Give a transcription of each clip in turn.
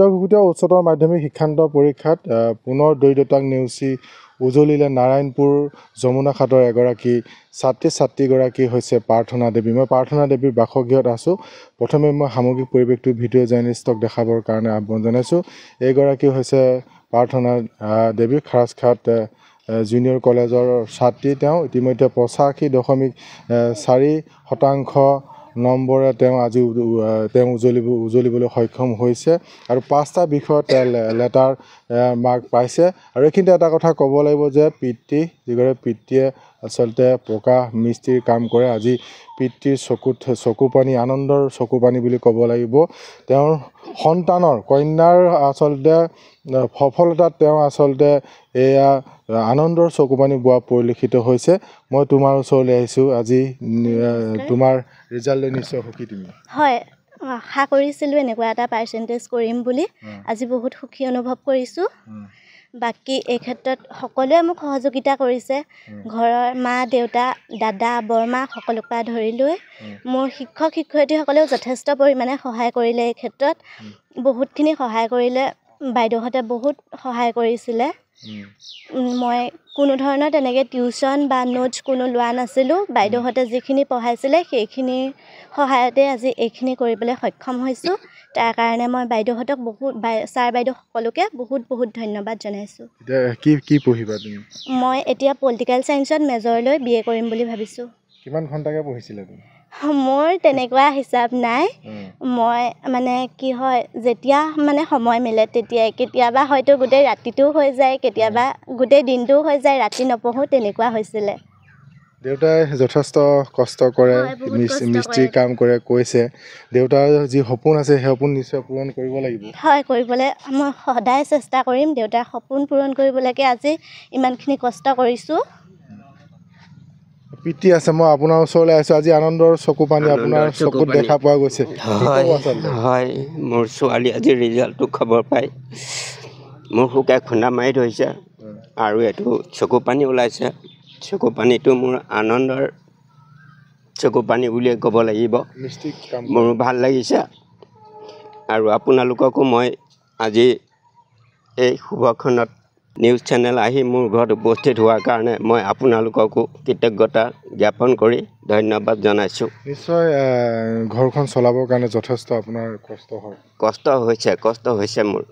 মধ্যশিত উচ্চতৰ মাধ্যমিক শিক্ষান্ত পৰীক্ষাত পুনৰ দৰিদ্ৰতাক নেওচি উজলিলে নাৰায়ণপুৰ যমুনা যমুনাখাটৰ এগৰাকী ছাত্ৰী ছাত্ৰীগৰাকী হৈছে প্ৰাৰ্থনা দেৱী মই প্ৰাৰ্থনা দেৱীৰ বাসগৃহত আছোঁ প্ৰথমে মই সামগ্ৰিক পৰিৱেশটো ভিডিঅ' জাৰ্ণেলিষ্টক দেখাবৰ কাৰণে আহ্বান জনাইছোঁ এইগৰাকী হৈছে প্ৰাৰ্থনা দেৱী খাৰাজখাট জুনিয়ৰ কলেজৰ ছাত্ৰী তেওঁ ইতিমধ্যে পঁচাশী দশমিক চাৰি শতাংশ নম্বৰে তেওঁ আজি তেওঁ উজলিব উজলিবলৈ সক্ষম হৈছে আৰু পাঁচটা বিষয়ত তেওঁ লেটাৰ মাৰ্ক পাইছে আৰু এইখিনিতে এটা কথা ক'ব লাগিব যে পিতৃ যিগৰাকী পিতৃয়ে আচলতে পকা মিস্ত্ৰীৰ কাম কৰে আজি পিতৃৰ চকুত চকু পানী আনন্দৰ চকু পানী বুলি ক'ব লাগিব তেওঁৰ সন্তানৰ কন্যাৰ আচলতে সফলতাত তেওঁ আচলতে এয়া আনন্দৰ চকু পানী বোৱা পৰিলক্ষিত হৈছে মই তোমাৰ ওচৰলৈ আহিছোঁ আজি তোমাৰ ৰিজাল্টলৈ নিশ্চয় সুখী তুমি হয় আশা কৰিছিলোঁ এনেকুৱা এটা পাৰ্চেণ্টেজ কৰিম বুলি আজি বহুত সুখী অনুভৱ কৰিছোঁ বাকী এই ক্ষেত্ৰত সকলোৱে মোক সহযোগিতা কৰিছে ঘৰৰ মা দেউতা দাদা বৰমা সকলো পৰা ধৰি লৈ মোৰ শিক্ষক শিক্ষয়িত্ৰীসকলেও যথেষ্ট পৰিমাণে সহায় কৰিলে এই ক্ষেত্ৰত বহুতখিনি সহায় কৰিলে বাইদেউহঁতে বহুত সহায় কৰিছিলে মই কোনো ধৰণৰ তেনেকৈ টিউচন বা নোটছ কোনো লোৱা নাছিলোঁ বাইদেউহঁতে যিখিনি পঢ়াইছিলে সেইখিনিৰ সহায়তে আজি এইখিনি কৰিবলৈ সক্ষম হৈছোঁ তাৰ কাৰণে মই বাইদেউহঁতক বহুত ছাৰ বাইদেউ সকলোকে বহুত বহুত ধন্যবাদ জনাইছোঁ কি কি পঢ়িবা তুমি মই এতিয়া পলিটিকেল চায়েঞ্চত মেজৰ লৈ বি এ কৰিম বুলি ভাবিছোঁ কিমান ঘণ্টাকৈ পঢ়িছিলা তুমি মোৰ তেনেকুৱা হিচাপ নাই মই মানে কি হয় যেতিয়া মানে সময় মিলে তেতিয়াই কেতিয়াবা হয়তো গোটেই ৰাতিটোও হৈ যায় কেতিয়াবা গোটেই দিনটোও হৈ যায় ৰাতি নপঢ়োঁ তেনেকুৱা হৈছিলে দেউতাই যথেষ্ট কষ্ট কৰে মিস্ত্ৰী কাম কৰে কৈছে দেউতাৰ যি সপোন আছে সেই সপোন নিশ্চয় পূৰণ কৰিব লাগিব হয় কৰিবলৈ মই সদায় চেষ্টা কৰিম দেউতাৰ সপোন পূৰণ কৰিবলৈকে আজি ইমানখিনি কষ্ট কৰিছোঁ প্ৰীতি আছে মই আপোনাৰ ওচৰলৈ আহিছোঁ আজি আনন্দৰ চকু পানী আপোনাৰ চকুত দেখা পোৱা গৈছে হয় মোৰ ছোৱালী আজি ৰিজাল্টটো খবৰ পায় মোৰ শুকাই খুন্দা মাৰি ধৰিছে আৰু এইটো চকু পানী ওলাইছে চকু পানীটো মোৰ আনন্দৰ চকু পানী বুলিয়ে ক'ব লাগিব মোৰো ভাল লাগিছে আৰু আপোনালোককো মই আজি এই শুভখনত নিউজ চেনেল আহি মোৰ ঘৰত উপস্থিত হোৱাৰ কাৰণে মই আপোনালোককো কৃতজ্ঞতা জ্ঞাপন কৰি ধন্যবাদ জনাইছোঁ নিশ্চয় ঘৰখন চলাবৰ কাৰণে যথেষ্ট আপোনাৰ কষ্ট হয় কষ্ট হৈছে কষ্ট হৈছে মোৰ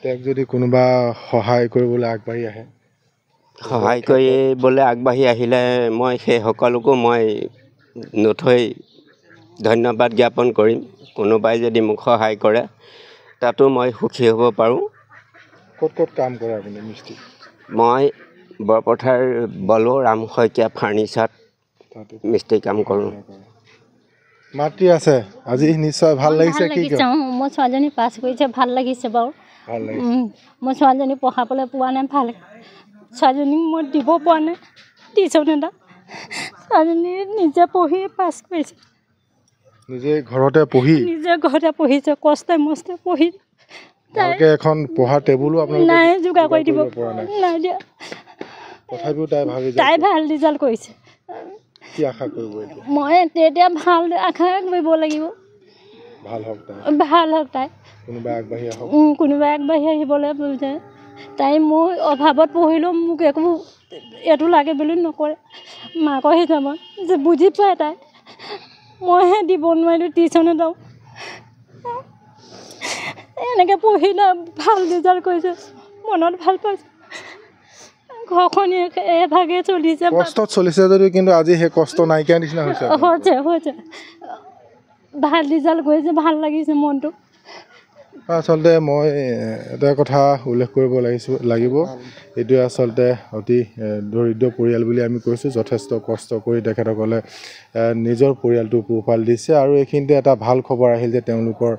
তেওঁক যদি কোনোবা সহায় কৰিবলৈ আগবাঢ়ি আহে সহায় কৰিবলৈ আগবাঢ়ি আহিলে মই সেইসকলকো মই নথৈ ধন্যবাদ জ্ঞাপন কৰিম কোনোবাই যদি মোক সহায় কৰে তাতো মই সুখী হ'ব পাৰোঁ ক'ত ক'ত কাম কৰে আপুনি মিস্ত্ৰী মই বৰপথাৰ বলো ৰাম শইকীয়া ফাৰ্ণিচাৰত মিস্ত্ৰী কাম কৰোঁ মাতৃ আছে আজি নিশ্চয় ভাল লাগিছে কি মোৰ ছোৱালীজনী পাছ কৰিছে ভাল লাগিছে বাৰু মই ছোৱালীজনী পঢ়াবলৈ পোৱা নাই ভাল ছোৱালীজনীক মই দিব পৰা নাই টিউশ্যন এটা ছোৱালীজনী নিজে পঢ়ি পাছ কৰিছে নিজে ঘৰতে পঢ়ি নিজে ঘৰতে পঢ়িছে কষ্টে মষ্টে পঢ়ি ভালকে এখন পহা টেবুলও আপোনালোকে নাই যোগাৰ কৰি দিব নাই দিয়া তথাপিও তাই ভাল তাই ভাল ৰিজাল্ট কৰিছে কি আশা কৰিব মই তেতিয়া ভাল আশা কৰিব লাগিব ভাল হওক তাই ভাল হওক তাই কোনোবাই আগবাঢ়ি আহক কোনোবাই আগবাঢ়ি আহিবলৈ বুজে তাই মোৰ অভাৱত পঢ়িলেও মোক একো এইটো লাগে বুলি নকৰে মাকৰ হিচাপত যে বুজি পায় তাই মইহে দিব নোৱাৰিলোঁ টিউশ্যনে দিওঁ এনেকৈ পঢ়িলে ভাল ৰিজাল্ট কৰিছে মনত ভাল পাইছে ঘৰখন এভাগে চলিছে যদিও কিন্তু আজি সেই কষ্ট নাইকিয়া নিচিনা হৈছে ভাল ৰিজাল্ট কৰিছে ভাল লাগিছে মনটো আচলতে মই এটা কথা উল্লেখ কৰিব লাগিছো লাগিব এইটোৱে আচলতে অতি দৰিদ্ৰ পৰিয়াল বুলি আমি কৈছোঁ যথেষ্ট কষ্ট কৰি তেখেতসকলে নিজৰ পৰিয়ালটো পোহপাল দিছে আৰু এইখিনিতে এটা ভাল খবৰ আহিল যে তেওঁলোকৰ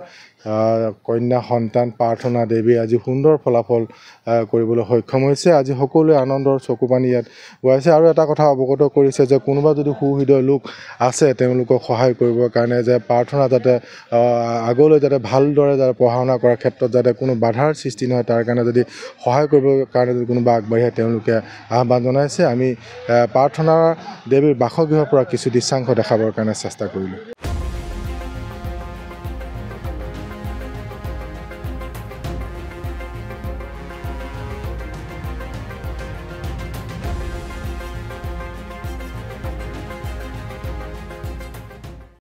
কন্যা সন্তান প্ৰাৰ্থনা দেৱীয়ে আজি সুন্দৰ ফলাফল কৰিবলৈ সক্ষম হৈছে আজি সকলোৱে আনন্দৰ চকু পানী ইয়াত বহাইছে আৰু এটা কথা অৱগত কৰিছে যে কোনোবা যদি সু হৃদয় লোক আছে তেওঁলোকক সহায় কৰিবৰ কাৰণে যে প্ৰাৰ্থনা যাতে আগলৈ যাতে ভালদৰে যাতে পঢ়া শুনা ব্যৱহাৰ কৰাৰ ক্ষেত্ৰত যাতে কোনো বাধাৰ সৃষ্টি নহয় তাৰ কাৰণে যদি সহায় কৰিবৰ কাৰণে যদি কোনোবা আগবাঢ়ি আহে তেওঁলোকে আহ্বান জনাইছে আমি প্ৰাৰ্থনা দেৱীৰ বাসগৃহৰ পৰা কিছু দৃশ্যাংশ দেখাবৰ কাৰণে চেষ্টা কৰিলোঁ